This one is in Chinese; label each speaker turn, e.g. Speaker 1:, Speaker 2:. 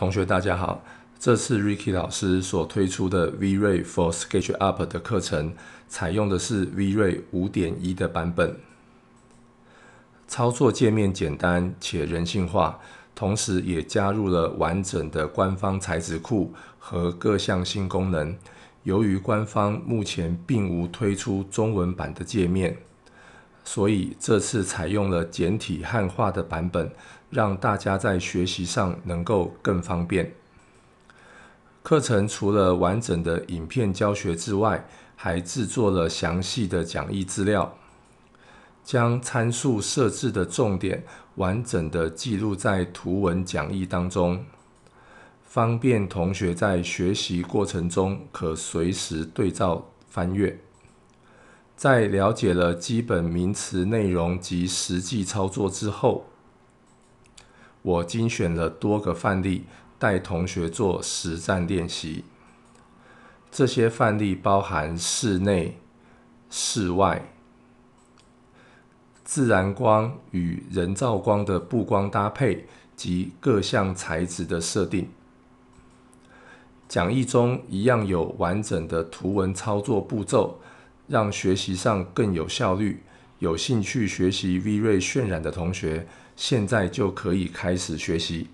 Speaker 1: 同学，大家好。这次 Ricky 老师所推出的 V-Ray for SketchUp 的课程，采用的是 V-Ray 五点一的版本，操作界面简单且人性化，同时也加入了完整的官方材质库和各项新功能。由于官方目前并无推出中文版的界面。所以这次采用了简体汉化的版本，让大家在学习上能够更方便。课程除了完整的影片教学之外，还制作了详细的讲义资料，将参数设置的重点完整的记录在图文讲义当中，方便同学在学习过程中可随时对照翻阅。在了解了基本名词内容及实际操作之后，我精选了多个范例，带同学做实战练习。这些范例包含室内、室外、自然光与人造光的布光搭配及各项材质的设定。讲义中一样有完整的图文操作步骤。让学习上更有效率。有兴趣学习 V-Ray 渲染的同学，现在就可以开始学习。